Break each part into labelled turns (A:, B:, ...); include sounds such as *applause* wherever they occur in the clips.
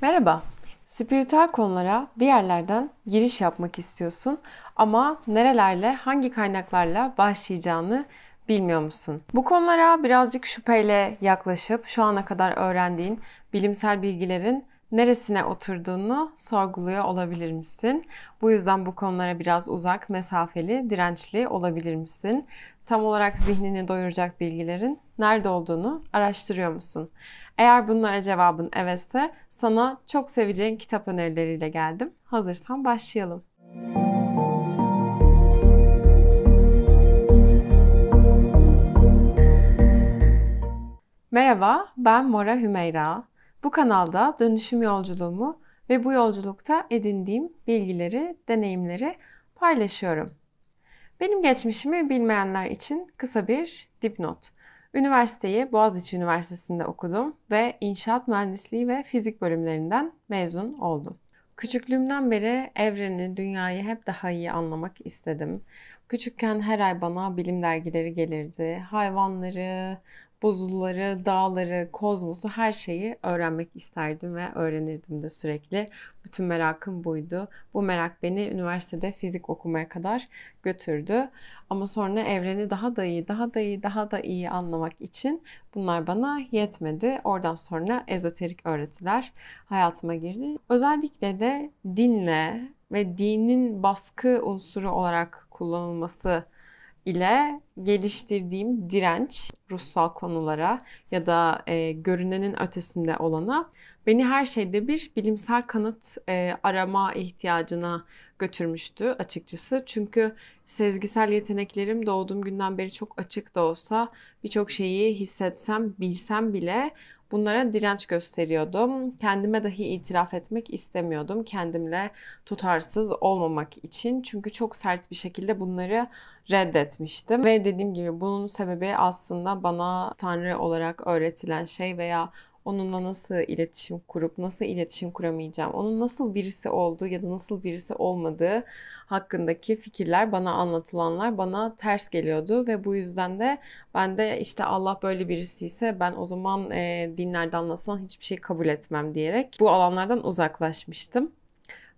A: Merhaba. Spiritüel konulara bir yerlerden giriş yapmak istiyorsun ama nerelerle, hangi kaynaklarla başlayacağını bilmiyor musun? Bu konulara birazcık şüpheyle yaklaşıp şu ana kadar öğrendiğin bilimsel bilgilerin neresine oturduğunu sorguluyor olabilir misin? Bu yüzden bu konulara biraz uzak, mesafeli, dirençli olabilir misin? Tam olarak zihnini doyuracak bilgilerin nerede olduğunu araştırıyor musun? Eğer bunlara cevabın evetse sana çok seveceğin kitap önerileriyle geldim. Hazırsan başlayalım. Merhaba, ben Mora Hümeyra. Bu kanalda dönüşüm yolculuğumu ve bu yolculukta edindiğim bilgileri, deneyimleri paylaşıyorum. Benim geçmişimi bilmeyenler için kısa bir dipnot. Üniversiteyi Boğaziçi Üniversitesi'nde okudum ve inşaat mühendisliği ve fizik bölümlerinden mezun oldum. Küçüklüğümden beri evreni, dünyayı hep daha iyi anlamak istedim. Küçükken her ay bana bilim dergileri gelirdi. Hayvanları, buzulları, dağları, kozmosu her şeyi öğrenmek isterdim ve öğrenirdim de sürekli. Bütün merakım buydu. Bu merak beni üniversitede fizik okumaya kadar götürdü. Ama sonra evreni daha da iyi, daha da iyi, daha da iyi anlamak için bunlar bana yetmedi. Oradan sonra ezoterik öğretiler hayatıma girdi. Özellikle de dinle ve dinin baskı unsuru olarak kullanılması ile geliştirdiğim direnç ruhsal konulara ya da e, görünenin ötesinde olana beni her şeyde bir bilimsel kanıt e, arama ihtiyacına götürmüştü açıkçası. Çünkü sezgisel yeteneklerim doğduğum günden beri çok açık da olsa birçok şeyi hissetsem, bilsem bile Bunlara direnç gösteriyordum. Kendime dahi itiraf etmek istemiyordum. Kendimle tutarsız olmamak için. Çünkü çok sert bir şekilde bunları reddetmiştim. Ve dediğim gibi bunun sebebi aslında bana Tanrı olarak öğretilen şey veya onunla nasıl iletişim kurup nasıl iletişim kuramayacağım, onun nasıl birisi olduğu ya da nasıl birisi olmadığı hakkındaki fikirler bana anlatılanlar bana ters geliyordu ve bu yüzden de ben de işte Allah böyle birisi ise ben o zaman e, dinlerde anlatılan hiçbir şey kabul etmem diyerek bu alanlardan uzaklaşmıştım.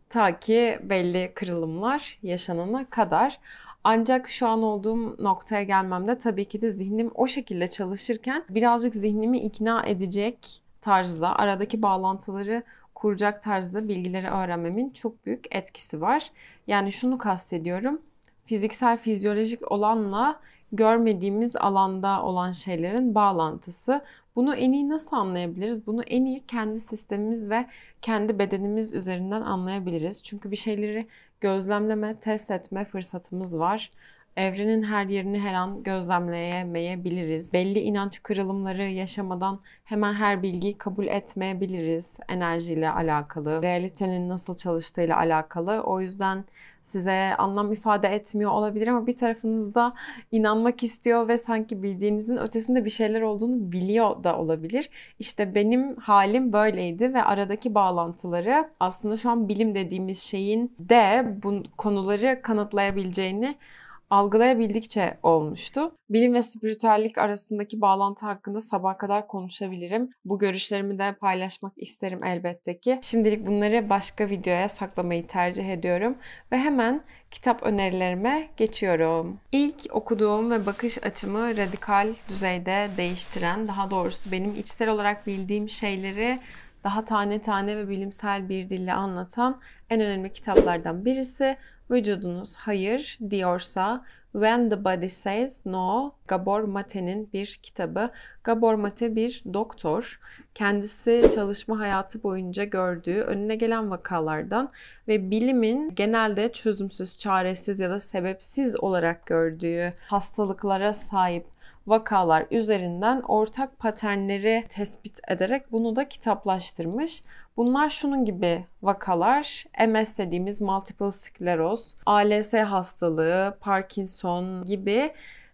A: Ta ki belli kırılımlar yaşanana kadar. Ancak şu an olduğum noktaya gelmemde tabii ki de zihnim o şekilde çalışırken birazcık zihnimi ikna edecek tarzda aradaki bağlantıları kuracak tarzda bilgileri öğrenmemin çok büyük etkisi var. Yani şunu kastediyorum. Fiziksel fizyolojik olanla görmediğimiz alanda olan şeylerin bağlantısı bunu en iyi nasıl anlayabiliriz? Bunu en iyi kendi sistemimiz ve kendi bedenimiz üzerinden anlayabiliriz. Çünkü bir şeyleri gözlemleme, test etme fırsatımız var. Evrenin her yerini her an gözlemleyemeyebiliriz. Belli inanç kırılımları yaşamadan hemen her bilgiyi kabul etmeyebiliriz. Enerjiyle alakalı, realitenin nasıl çalıştığıyla alakalı. O yüzden size anlam ifade etmiyor olabilir ama bir tarafınızda inanmak istiyor ve sanki bildiğinizin ötesinde bir şeyler olduğunu biliyor da olabilir. İşte benim halim böyleydi ve aradaki bağlantıları aslında şu an bilim dediğimiz şeyin de bu konuları kanıtlayabileceğini algılayabildikçe olmuştu. Bilim ve spiritüellik arasındaki bağlantı hakkında sabah kadar konuşabilirim. Bu görüşlerimi de paylaşmak isterim elbette ki. Şimdilik bunları başka videoya saklamayı tercih ediyorum ve hemen kitap önerilerime geçiyorum. İlk okuduğum ve bakış açımı radikal düzeyde değiştiren, daha doğrusu benim içsel olarak bildiğim şeyleri daha tane tane ve bilimsel bir dille anlatan en önemli kitaplardan birisi vücudunuz hayır diyorsa When the Body Says No, Gabor Mate'nin bir kitabı. Gabor Mate bir doktor. Kendisi çalışma hayatı boyunca gördüğü önüne gelen vakalardan ve bilimin genelde çözümsüz, çaresiz ya da sebepsiz olarak gördüğü hastalıklara sahip vakalar üzerinden ortak paternleri tespit ederek bunu da kitaplaştırmış. Bunlar şunun gibi vakalar, MS dediğimiz multiple skleroz, ALS hastalığı, Parkinson gibi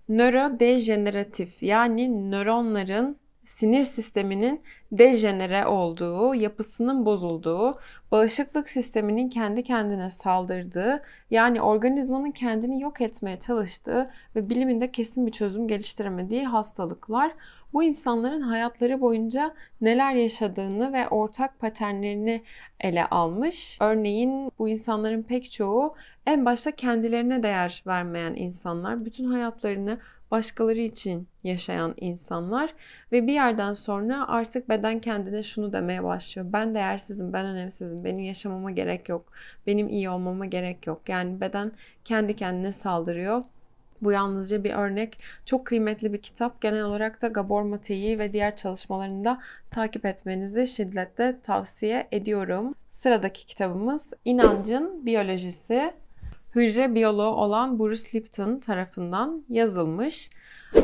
A: nörodejeneratif yani nöronların sinir sisteminin dejenere olduğu, yapısının bozulduğu, bağışıklık sisteminin kendi kendine saldırdığı, yani organizmanın kendini yok etmeye çalıştığı ve biliminde kesin bir çözüm geliştiremediği hastalıklar bu insanların hayatları boyunca neler yaşadığını ve ortak paternlerini ele almış. Örneğin bu insanların pek çoğu en başta kendilerine değer vermeyen insanlar bütün hayatlarını başkaları için yaşayan insanlar ve bir yerden sonra artık beden kendine şunu demeye başlıyor. Ben değersizim, ben önemsizim, benim yaşamama gerek yok, benim iyi olmama gerek yok. Yani beden kendi kendine saldırıyor. Bu yalnızca bir örnek. Çok kıymetli bir kitap. Genel olarak da Gabor Mate'yi ve diğer çalışmalarını da takip etmenizi şiddetle tavsiye ediyorum. Sıradaki kitabımız İnancın Biyolojisi hücre biyoloğu olan Bruce Lipton tarafından yazılmış.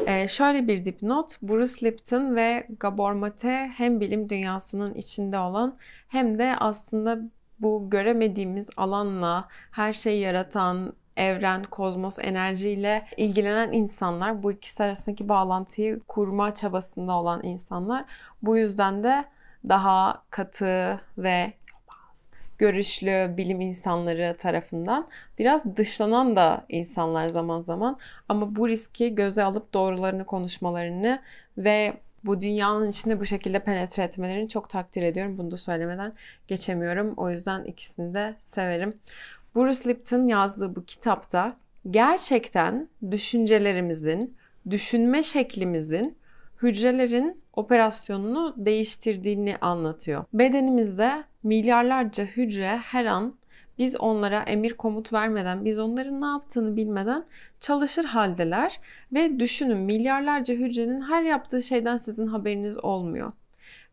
A: Ee, şöyle bir dipnot, Bruce Lipton ve Gabor Mate hem bilim dünyasının içinde olan hem de aslında bu göremediğimiz alanla her şeyi yaratan, evren, kozmos, enerjiyle ilgilenen insanlar, bu ikisi arasındaki bağlantıyı kurma çabasında olan insanlar. Bu yüzden de daha katı ve görüşlü bilim insanları tarafından biraz dışlanan da insanlar zaman zaman ama bu riski göze alıp doğrularını konuşmalarını ve bu dünyanın içinde bu şekilde penetre etmelerini çok takdir ediyorum. Bunu da söylemeden geçemiyorum. O yüzden ikisini de severim. Bruce Lipton yazdığı bu kitapta gerçekten düşüncelerimizin, düşünme şeklimizin hücrelerin operasyonunu değiştirdiğini anlatıyor. Bedenimizde milyarlarca hücre her an biz onlara emir komut vermeden, biz onların ne yaptığını bilmeden çalışır haldeler ve düşünün milyarlarca hücrenin her yaptığı şeyden sizin haberiniz olmuyor.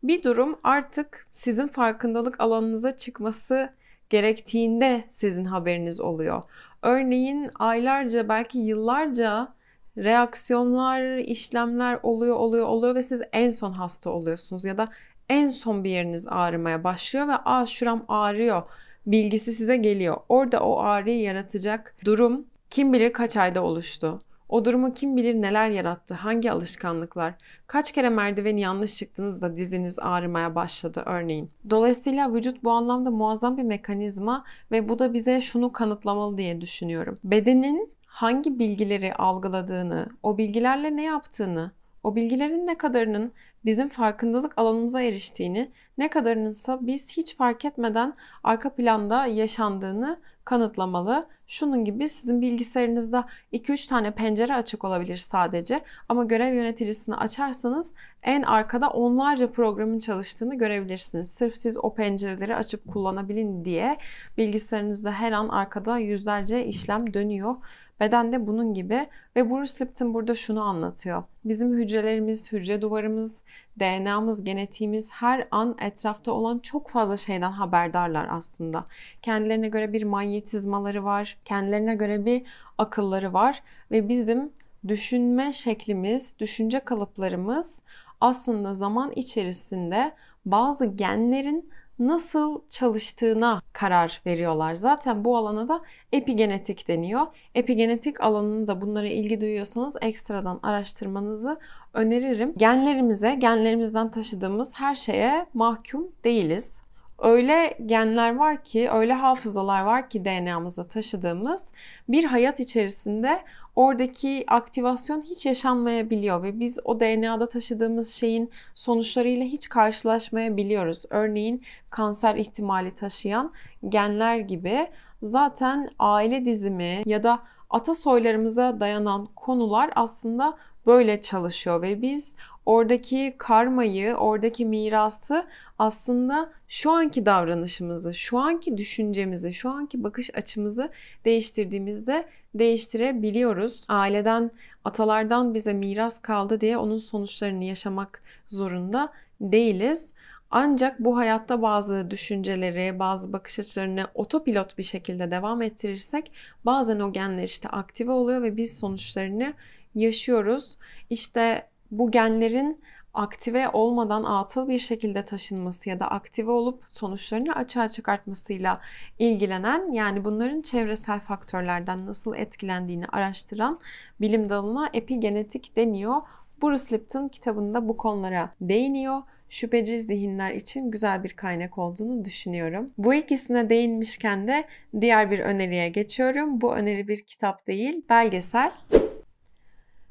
A: Bir durum artık sizin farkındalık alanınıza çıkması gerektiğinde sizin haberiniz oluyor. Örneğin aylarca belki yıllarca reaksiyonlar, işlemler oluyor, oluyor, oluyor ve siz en son hasta oluyorsunuz ya da en son bir yeriniz ağrımaya başlıyor ve aa şuram ağrıyor bilgisi size geliyor. Orada o ağrıyı yaratacak durum kim bilir kaç ayda oluştu. O durumu kim bilir neler yarattı, hangi alışkanlıklar, kaç kere merdiveni yanlış çıktınız da diziniz ağrımaya başladı örneğin. Dolayısıyla vücut bu anlamda muazzam bir mekanizma ve bu da bize şunu kanıtlamalı diye düşünüyorum. Bedenin hangi bilgileri algıladığını, o bilgilerle ne yaptığını, o bilgilerin ne kadarının bizim farkındalık alanımıza eriştiğini, ne kadarınınsa biz hiç fark etmeden arka planda yaşandığını kanıtlamalı. Şunun gibi sizin bilgisayarınızda 2-3 tane pencere açık olabilir sadece ama görev yöneticisini açarsanız en arkada onlarca programın çalıştığını görebilirsiniz. Sırf siz o pencereleri açıp kullanabilin diye bilgisayarınızda her an arkada yüzlerce işlem dönüyor Beden de bunun gibi ve Bruce Lipton burada şunu anlatıyor. Bizim hücrelerimiz, hücre duvarımız, DNA'mız, genetiğimiz her an etrafta olan çok fazla şeyden haberdarlar aslında. Kendilerine göre bir manyetizmaları var, kendilerine göre bir akılları var ve bizim düşünme şeklimiz, düşünce kalıplarımız aslında zaman içerisinde bazı genlerin nasıl çalıştığına karar veriyorlar. Zaten bu alana da epigenetik deniyor. Epigenetik alanını da bunlara ilgi duyuyorsanız ekstradan araştırmanızı öneririm. Genlerimize, genlerimizden taşıdığımız her şeye mahkum değiliz öyle genler var ki, öyle hafızalar var ki DNA'mıza taşıdığımız bir hayat içerisinde oradaki aktivasyon hiç yaşanmayabiliyor ve biz o DNA'da taşıdığımız şeyin sonuçlarıyla hiç karşılaşmayabiliyoruz. Örneğin kanser ihtimali taşıyan genler gibi zaten aile dizimi ya da ata atasoylarımıza dayanan konular aslında böyle çalışıyor ve biz oradaki karmayı, oradaki mirası aslında şu anki davranışımızı, şu anki düşüncemizi, şu anki bakış açımızı değiştirdiğimizde değiştirebiliyoruz. Aileden, atalardan bize miras kaldı diye onun sonuçlarını yaşamak zorunda değiliz. Ancak bu hayatta bazı düşünceleri, bazı bakış açılarını otopilot bir şekilde devam ettirirsek bazen o genler işte aktive oluyor ve biz sonuçlarını yaşıyoruz. İşte bu genlerin aktive olmadan atıl bir şekilde taşınması ya da aktive olup sonuçlarını açığa çıkartmasıyla ilgilenen yani bunların çevresel faktörlerden nasıl etkilendiğini araştıran bilim dalına epigenetik deniyor. Bruce Lipton kitabında bu konulara değiniyor. Şüpheci zihinler için güzel bir kaynak olduğunu düşünüyorum. Bu ikisine değinmişken de diğer bir öneriye geçiyorum. Bu öneri bir kitap değil, belgesel.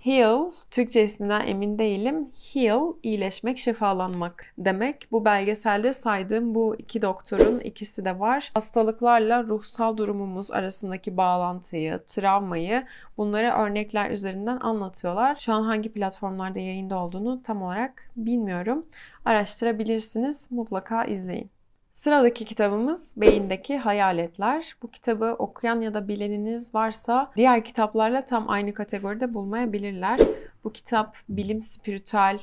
A: Heal, Türkçesinden emin değilim. Heal, iyileşmek, şifalanmak demek. Bu belgeselde saydığım bu iki doktorun ikisi de var. Hastalıklarla ruhsal durumumuz arasındaki bağlantıyı, travmayı bunları örnekler üzerinden anlatıyorlar. Şu an hangi platformlarda yayında olduğunu tam olarak bilmiyorum. Araştırabilirsiniz. Mutlaka izleyin. Sıradaki kitabımız Beyindeki Hayaletler. Bu kitabı okuyan ya da bileniniz varsa diğer kitaplarla tam aynı kategoride bulmayabilirler. Bu kitap bilim, spiritüel,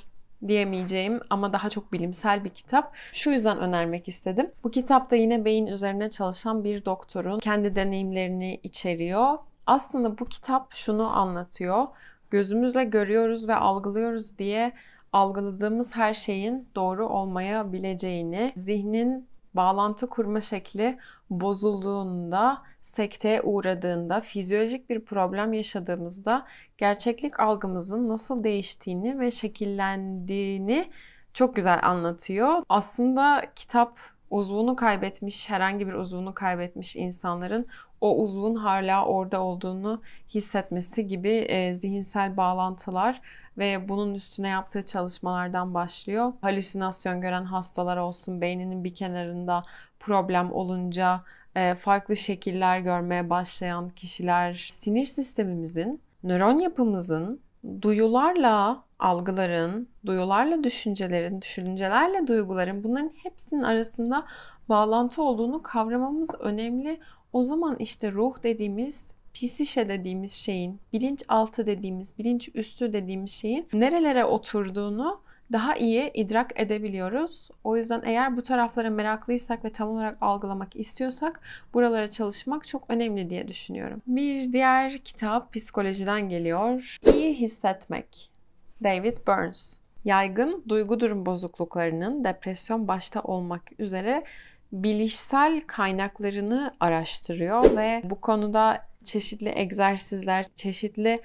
A: diyemeyeceğim ama daha çok bilimsel bir kitap. Şu yüzden önermek istedim. Bu kitapta yine beyin üzerine çalışan bir doktorun kendi deneyimlerini içeriyor. Aslında bu kitap şunu anlatıyor. Gözümüzle görüyoruz ve algılıyoruz diye algıladığımız her şeyin doğru olmayabileceğini, zihnin bağlantı kurma şekli bozulduğunda, sekteye uğradığında, fizyolojik bir problem yaşadığımızda gerçeklik algımızın nasıl değiştiğini ve şekillendiğini çok güzel anlatıyor. Aslında kitap uzvunu kaybetmiş, herhangi bir uzvunu kaybetmiş insanların o uzvun hala orada olduğunu hissetmesi gibi e, zihinsel bağlantılar ve bunun üstüne yaptığı çalışmalardan başlıyor. Halüsinasyon gören hastalar olsun, beyninin bir kenarında problem olunca e, farklı şekiller görmeye başlayan kişiler sinir sistemimizin, nöron yapımızın duyularla algıların, duyularla düşüncelerin, düşüncelerle duyguların bunların hepsinin arasında bağlantı olduğunu kavramamız önemli. O zaman işte ruh dediğimiz pisişe dediğimiz şeyin, bilinç altı dediğimiz, bilinç üstü dediğimiz şeyin nerelere oturduğunu daha iyi idrak edebiliyoruz. O yüzden eğer bu taraflara meraklıysak ve tam olarak algılamak istiyorsak buralara çalışmak çok önemli diye düşünüyorum. Bir diğer kitap psikolojiden geliyor. İyi hissetmek. David Burns. Yaygın duygu durum bozukluklarının depresyon başta olmak üzere bilişsel kaynaklarını araştırıyor ve bu konuda çeşitli egzersizler, çeşitli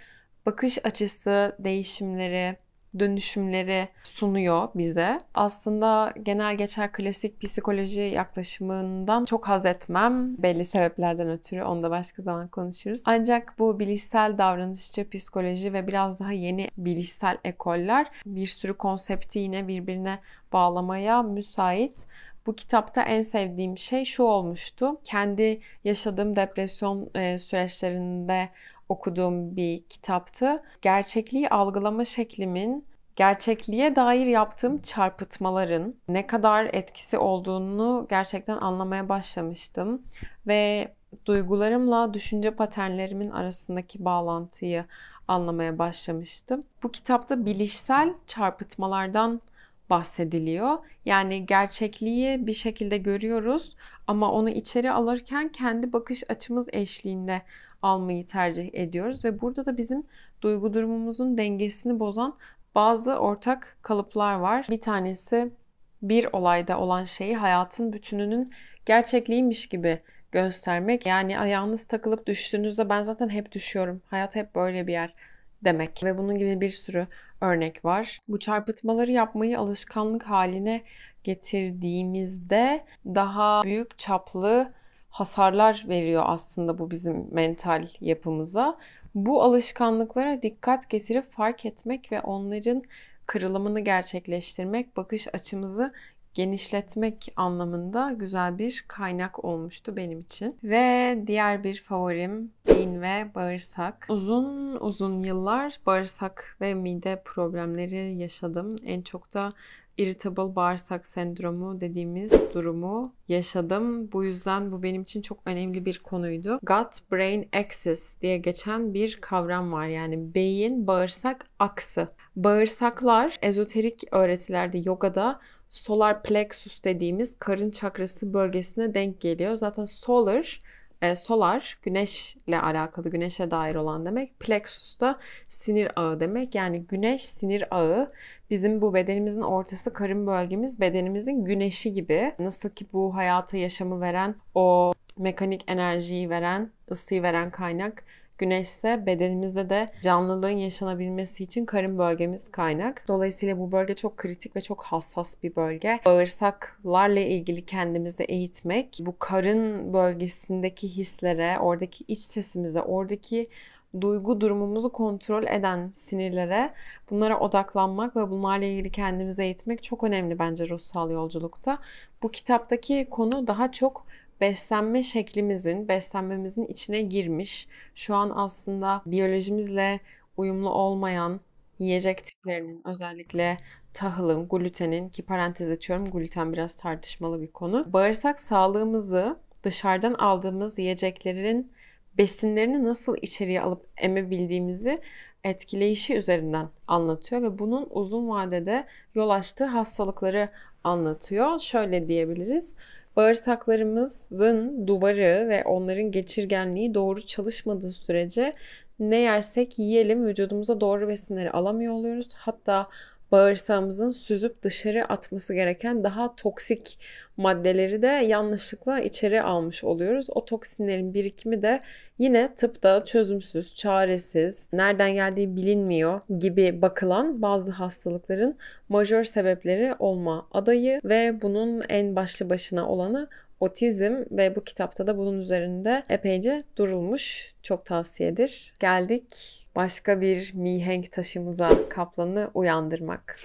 A: bakış açısı değişimleri, dönüşümleri sunuyor bize. Aslında genel geçer klasik psikoloji yaklaşımından çok haz etmem belli sebeplerden ötürü. Onu da başka zaman konuşuruz. Ancak bu bilişsel davranışçı psikoloji ve biraz daha yeni bilişsel ekoller bir sürü konsepti yine birbirine bağlamaya müsait bu kitapta en sevdiğim şey şu olmuştu. Kendi yaşadığım depresyon e, süreçlerinde okuduğum bir kitaptı. Gerçekliği algılama şeklimin gerçekliğe dair yaptığım çarpıtmaların ne kadar etkisi olduğunu gerçekten anlamaya başlamıştım ve duygularımla düşünce paternlerimin arasındaki bağlantıyı anlamaya başlamıştım. Bu kitapta bilişsel çarpıtmalardan bahsediliyor. Yani gerçekliği bir şekilde görüyoruz ama onu içeri alırken kendi bakış açımız eşliğinde almayı tercih ediyoruz ve burada da bizim duygu durumumuzun dengesini bozan bazı ortak kalıplar var. Bir tanesi bir olayda olan şeyi hayatın bütününün gerçekliğiymiş gibi göstermek. Yani ayağınız takılıp düştüğünüzde ben zaten hep düşüyorum. Hayat hep böyle bir yer demek. Ve bunun gibi bir sürü örnek var. Bu çarpıtmaları yapmayı alışkanlık haline getirdiğimizde daha büyük çaplı hasarlar veriyor aslında bu bizim mental yapımıza. Bu alışkanlıklara dikkat getirip fark etmek ve onların kırılımını gerçekleştirmek bakış açımızı genişletmek anlamında güzel bir kaynak olmuştu benim için. Ve diğer bir favorim beyin ve bağırsak. Uzun uzun yıllar bağırsak ve mide problemleri yaşadım. En çok da irritable bağırsak sendromu dediğimiz durumu yaşadım. Bu yüzden bu benim için çok önemli bir konuydu. Gut brain axis diye geçen bir kavram var. Yani beyin bağırsak aksı. Bağırsaklar ezoterik öğretilerde, yogada solar plexus dediğimiz karın çakrası bölgesine denk geliyor. Zaten solar e, solar güneşle alakalı, güneşe dair olan demek. Plexus da sinir ağı demek. Yani güneş sinir ağı bizim bu bedenimizin ortası karın bölgemiz bedenimizin güneşi gibi. Nasıl ki bu hayata yaşamı veren o mekanik enerjiyi veren, ısıyı veren kaynak Güneş ise bedenimizde de canlılığın yaşanabilmesi için karın bölgemiz kaynak. Dolayısıyla bu bölge çok kritik ve çok hassas bir bölge. Bağırsaklarla ilgili kendimizi eğitmek, bu karın bölgesindeki hislere, oradaki iç sesimize, oradaki duygu durumumuzu kontrol eden sinirlere bunlara odaklanmak ve bunlarla ilgili kendimizi eğitmek çok önemli bence ruhsal yolculukta. Bu kitaptaki konu daha çok beslenme şeklimizin, beslenmemizin içine girmiş, şu an aslında biyolojimizle uyumlu olmayan yiyecek tiplerinin özellikle tahılın, glutenin ki parantez açıyorum gluten biraz tartışmalı bir konu. Bağırsak sağlığımızı dışarıdan aldığımız yiyeceklerin besinlerini nasıl içeriye alıp emebildiğimizi etkileyişi üzerinden anlatıyor ve bunun uzun vadede yol açtığı hastalıkları anlatıyor. Şöyle diyebiliriz bağırsaklarımızın duvarı ve onların geçirgenliği doğru çalışmadığı sürece ne yersek yiyelim vücudumuza doğru besinleri alamıyor oluyoruz. Hatta bağırsağımızın süzüp dışarı atması gereken daha toksik maddeleri de yanlışlıkla içeri almış oluyoruz. O toksinlerin birikimi de yine tıpta çözümsüz, çaresiz, nereden geldiği bilinmiyor gibi bakılan bazı hastalıkların majör sebepleri olma adayı ve bunun en başlı başına olanı otizm ve bu kitapta da bunun üzerinde epeyce durulmuş. Çok tavsiyedir. Geldik başka bir mihenk taşımıza Kaplan'ı uyandırmak.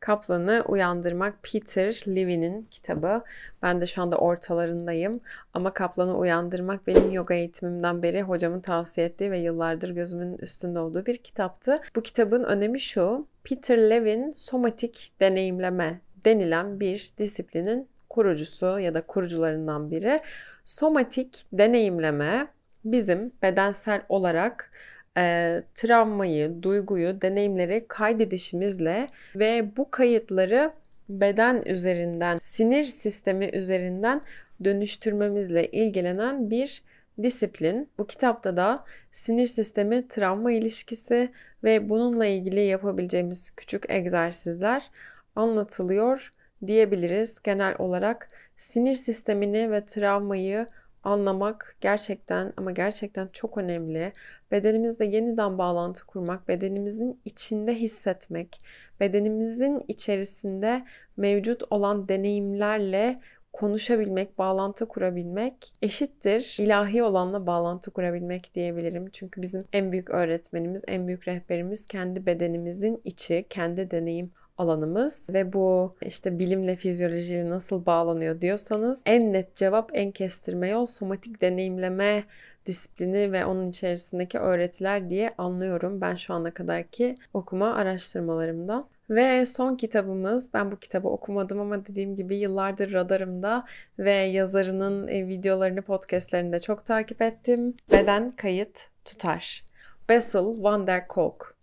A: Kaplan'ı Uyandırmak Peter Levy'nin kitabı. Ben de şu anda ortalarındayım ama Kaplan'ı Uyandırmak benim yoga eğitimimden beri hocamın tavsiye ettiği ve yıllardır gözümün üstünde olduğu bir kitaptı. Bu kitabın önemi şu. Peter Levin somatik deneyimleme denilen bir disiplinin kurucusu ya da kurucularından biri. Somatik deneyimleme bizim bedensel olarak e, travmayı, duyguyu, deneyimleri kaydedişimizle ve bu kayıtları beden üzerinden, sinir sistemi üzerinden dönüştürmemizle ilgilenen bir disiplin. Bu kitapta da sinir sistemi travma ilişkisi ve bununla ilgili yapabileceğimiz küçük egzersizler anlatılıyor diyebiliriz. Genel olarak sinir sistemini ve travmayı anlamak gerçekten ama gerçekten çok önemli. Bedenimizle yeniden bağlantı kurmak, bedenimizin içinde hissetmek, bedenimizin içerisinde mevcut olan deneyimlerle konuşabilmek, bağlantı kurabilmek eşittir ilahi olanla bağlantı kurabilmek diyebilirim. Çünkü bizim en büyük öğretmenimiz, en büyük rehberimiz kendi bedenimizin içi, kendi deneyim alanımız ve bu işte bilimle fizyolojiyle nasıl bağlanıyor diyorsanız en net cevap en kestirme yol somatik deneyimleme disiplini ve onun içerisindeki öğretiler diye anlıyorum ben şu ana kadarki okuma araştırmalarımdan. Ve son kitabımız, ben bu kitabı okumadım ama dediğim gibi yıllardır radarımda ve yazarının e, videolarını, podcastlerini de çok takip ettim. Beden Kayıt Tutar. Bessel van der Kolk.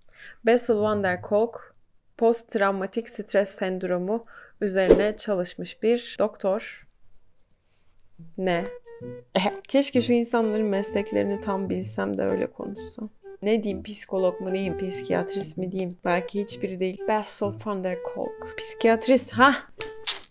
A: Bessel van der Kolk post travmatik stres sendromu üzerine çalışmış bir doktor. Ne? *laughs* Keşke şu insanların mesleklerini tam bilsem de öyle konuşsam. Ne diyeyim psikolog mu diyeyim, psikiyatrist mi diyeyim? Belki hiçbiri değil. Basil van der Kolk. Psikiyatrist, ha?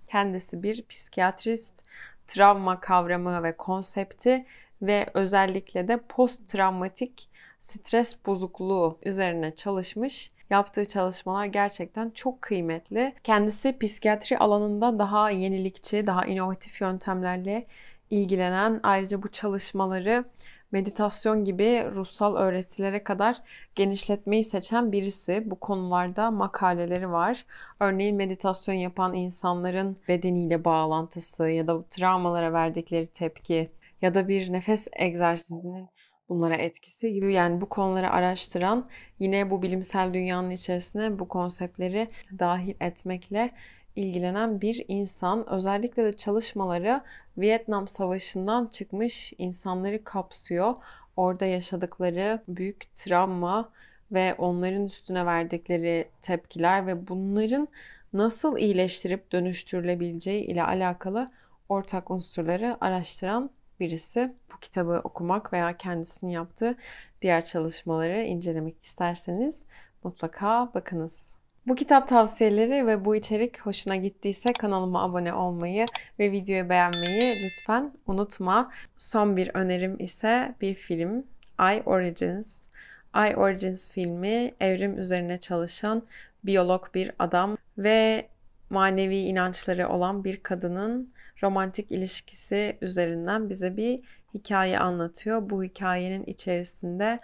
A: Kendisi bir psikiyatrist. Travma kavramı ve konsepti ve özellikle de post travmatik stres bozukluğu üzerine çalışmış yaptığı çalışmalar gerçekten çok kıymetli. Kendisi psikiyatri alanında daha yenilikçi, daha inovatif yöntemlerle ilgilenen ayrıca bu çalışmaları meditasyon gibi ruhsal öğretilere kadar genişletmeyi seçen birisi. Bu konularda makaleleri var. Örneğin meditasyon yapan insanların bedeniyle bağlantısı ya da travmalara verdikleri tepki ya da bir nefes egzersizinin bunlara etkisi gibi yani bu konuları araştıran yine bu bilimsel dünyanın içerisine bu konseptleri dahil etmekle ilgilenen bir insan. Özellikle de çalışmaları Vietnam Savaşı'ndan çıkmış insanları kapsıyor. Orada yaşadıkları büyük travma ve onların üstüne verdikleri tepkiler ve bunların nasıl iyileştirip dönüştürülebileceği ile alakalı ortak unsurları araştıran birisi bu kitabı okumak veya kendisinin yaptığı diğer çalışmaları incelemek isterseniz mutlaka bakınız. Bu kitap tavsiyeleri ve bu içerik hoşuna gittiyse kanalıma abone olmayı ve videoyu beğenmeyi lütfen unutma. Son bir önerim ise bir film I Origins. I Origins filmi evrim üzerine çalışan biyolog bir adam ve manevi inançları olan bir kadının romantik ilişkisi üzerinden bize bir hikaye anlatıyor. Bu hikayenin içerisinde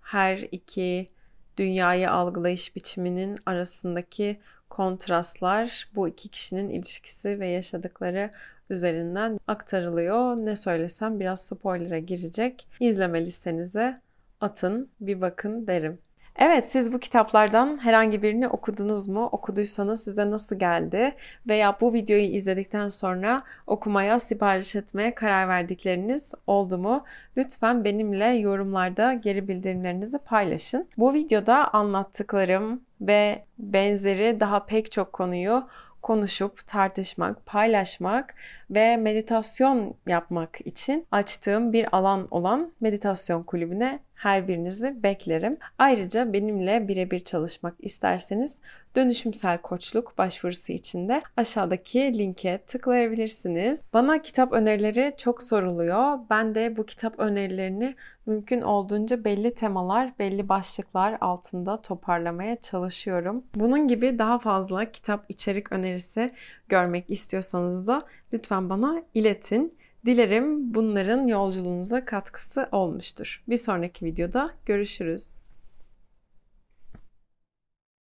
A: her iki dünyayı algılayış biçiminin arasındaki kontrastlar bu iki kişinin ilişkisi ve yaşadıkları üzerinden aktarılıyor. Ne söylesem biraz spoiler'a girecek. İzleme listenize atın, bir bakın derim. Evet, siz bu kitaplardan herhangi birini okudunuz mu? Okuduysanız size nasıl geldi? Veya bu videoyu izledikten sonra okumaya, sipariş etmeye karar verdikleriniz oldu mu? Lütfen benimle yorumlarda geri bildirimlerinizi paylaşın. Bu videoda anlattıklarım ve benzeri daha pek çok konuyu konuşup, tartışmak, paylaşmak ve meditasyon yapmak için açtığım bir alan olan meditasyon kulübüne her birinizi beklerim. Ayrıca benimle birebir çalışmak isterseniz dönüşümsel koçluk başvurusu için de aşağıdaki linke tıklayabilirsiniz. Bana kitap önerileri çok soruluyor. Ben de bu kitap önerilerini mümkün olduğunca belli temalar, belli başlıklar altında toparlamaya çalışıyorum. Bunun gibi daha fazla kitap içerik önerisi görmek istiyorsanız da lütfen bana iletin. Dilerim bunların yolculuğunuza katkısı olmuştur. Bir sonraki videoda görüşürüz.